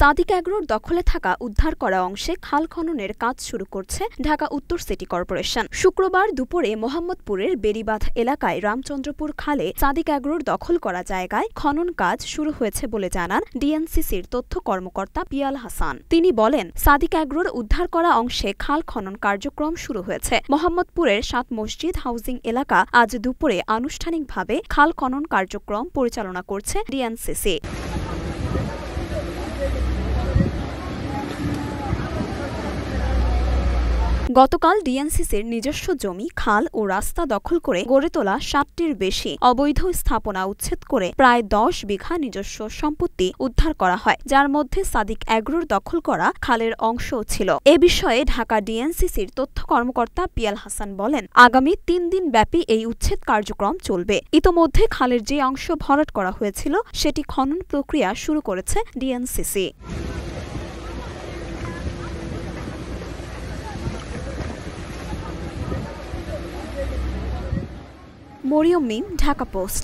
সাদিক অ্যাগ্রোর দখলে থাকা উদ্ধার করা অংশে খাল খননের কাজ শুরু করছে ঢাকা উত্তর সিটি কর্পোরেশন শুক্রবার দুপুরে মোহাম্মদপুরের বেড়িবাঁধ এলাকায় রামচন্দ্রপুর খালে সাদিক অ্যাগ্রোর দখল করা জায়গায় খনন কাজ শুরু হয়েছে বলে জানান ডিএনসিসির তথ্য কর্মকর্তা পিয়াল হাসান তিনি বলেন সাদিক অ্যাগ্রোর উদ্ধার করা অংশে খাল খনন কার্যক্রম শুরু হয়েছে মোহাম্মদপুরের সাত মসজিদ হাউজিং এলাকা আজ দুপুরে আনুষ্ঠানিকভাবে খাল খনন কার্যক্রম পরিচালনা করছে ডিএনসিসি গতকাল ডিএনসিসির নিজস্ব জমি খাল ও রাস্তা দখল করে গড়ে তোলা সাতটির বেশি অবৈধ স্থাপনা উচ্ছেদ করে প্রায় দশ বিঘা নিজস্ব সম্পত্তি উদ্ধার করা হয় যার মধ্যে সাদিক অ্যাগ্রোর দখল করা খালের অংশ ছিল এ বিষয়ে ঢাকা ডিএনসিসির তথ্য কর্মকর্তা পিয়াল হাসান বলেন আগামী তিন দিন ব্যাপী এই উচ্ছেদ কার্যক্রম চলবে ইতোমধ্যে খালের যে অংশ ভরাট করা হয়েছিল সেটি খনন প্রক্রিয়া শুরু করেছে ডিএনসিসি মরিয়ম মিম ঢাকা পোস্ট